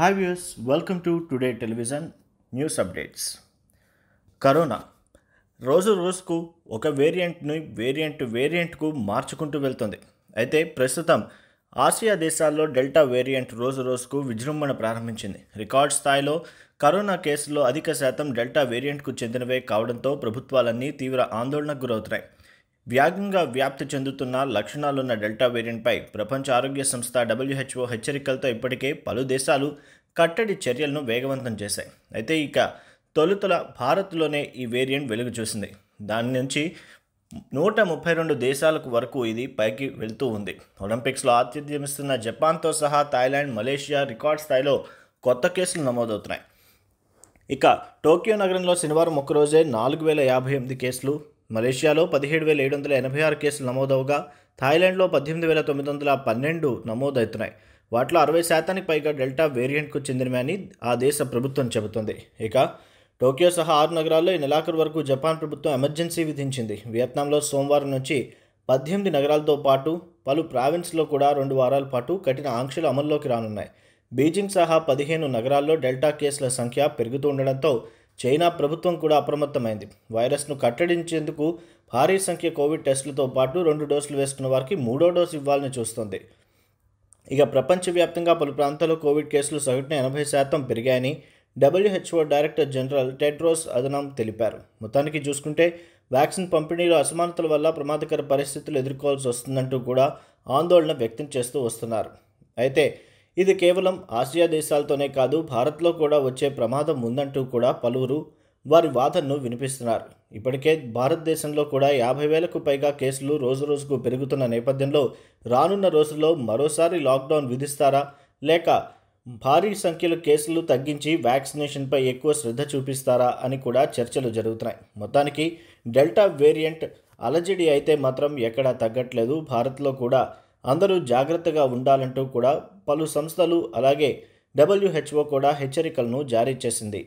hi views welcome to today television news updates corona రోజు రోజుకు ఒక వేరియంట్ని వేరియంట్ వేరియంట్కు మార్చుకుంటూ వెళ్తుంది అయితే ప్రస్తుతం ఆసియా దేశాల్లో డెల్టా వేరియంట్ రోజు రోజుకు విజృంభణ ప్రారంభించింది రికార్డ్ స్థాయిలో కరోనా కేసుల్లో అధిక శాతం డెల్టా వేరియంట్కు చెందినవే కావడంతో ప్రభుత్వాలన్నీ తీవ్ర ఆందోళనకు గురవుతున్నాయి వ్యాగంగా వ్యాప్తి చెందుతున్న లక్షణాలున్న డెల్టా వేరియంట్పై ప్రపంచ ఆరోగ్య సంస్థ డబ్ల్యూహెచ్ఓ హెచ్చరికలతో ఇప్పటికే పలు దేశాలు కట్టడి చర్యలను వేగవంతం చేశాయి అయితే ఇక తొలుతల భారత్లోనే ఈ వేరియంట్ వెలుగు చూసింది దాని నుంచి నూట ముప్పై రెండు దేశాలకు వరకు ఇది పైకి వెళ్తూ ఉంది ఒలింపిక్స్లో ఆతిథ్యమిస్తున్న జపాన్తో సహా థాయిలాండ్ మలేషియా రికార్డ్ స్థాయిలో కొత్త కేసులు నమోదవుతున్నాయి ఇక టోక్యో నగరంలో శనివారం ఒకరోజే నాలుగు వేల యాభై ఎనిమిది కేసులు మలేషియాలో పదిహేడు వేల ఏడు వందల ఎనభై ఆరు కేసులు నమోదవగా థాయిలాండ్లో పద్దెనిమిది వేల తొమ్మిది వందల పన్నెండు నమోదవుతున్నాయి వాటిలో అరవై శాతానికి పైగా డెల్టా వేరియంట్కు చెందినవని ఆ దేశ ప్రభుత్వం చెబుతుంది ఇక టోక్యో సహా ఆరు నగరాల్లో ఈ నెలాఖరు వరకు జపాన్ ప్రభుత్వం ఎమర్జెన్సీ విధించింది వియత్నాంలో సోమవారం నుంచి పద్దెనిమిది నగరాలతో పాటు పలు ప్రావిన్స్లో కూడా రెండు వారాల పాటు కఠిన ఆంక్షలు అమల్లోకి రానున్నాయి బీజింగ్ సహా పదిహేను నగరాల్లో డెల్టా కేసుల సంఖ్య పెరుగుతూ ఉండడంతో చైనా ప్రభుత్వం కూడా అప్రమత్తమైంది వైరస్ను కట్టడించేందుకు భారీ సంఖ్య కోవిడ్ టెస్టులతో పాటు రెండు డోసులు వేసుకున్న వారికి మూడో డోసు ఇవ్వాలని చూస్తోంది ఇక ప్రపంచవ్యాప్తంగా పలు ప్రాంతాల్లో కోవిడ్ కేసులు సగటున ఎనభై శాతం పెరిగాయని WHO director general Tedros Adhanom తెలిపారు మొత్తానికి చూసుకుంటే వ్యాక్సిన్ పంపిణీలో అసమానతల వల్ల ప్రమాదకర పరిస్థితులు ఎదుర్కోవాల్సి వస్తుందంటూ కూడా ఆందోళన వ్యక్తం చేస్తూ వస్తున్నారు అయితే ఇది కేవలం ఆసియా దేశాలతోనే కాదు భారత్లో కూడా వచ్చే ప్రమాదం ఉందంటూ కూడా పలువురు వారి వాదనను వినిపిస్తున్నారు ఇప్పటికే భారతదేశంలో కూడా యాభై వేలకు పైగా కేసులు రోజు రోజుకు పెరుగుతున్న నేపథ్యంలో రానున్న రోజుల్లో మరోసారి లాక్డౌన్ విధిస్తారా లేక భారీ సంఖ్యలో కేసులు తగ్గించి వ్యాక్సినేషన్పై ఎక్కువ శ్రద్ధ చూపిస్తారా అని కూడా చర్చలు జరుగుతున్నాయి మొత్తానికి డెల్టా వేరియంట్ అలజడి అయితే మాత్రం ఎక్కడా తగ్గట్లేదు భారత్లో కూడా అందరూ జాగ్రత్తగా ఉండాలంటూ కూడా పలు సంస్థలు అలాగే డబ్ల్యూహెచ్ఓ కూడా హెచ్చరికలను జారీ చేసింది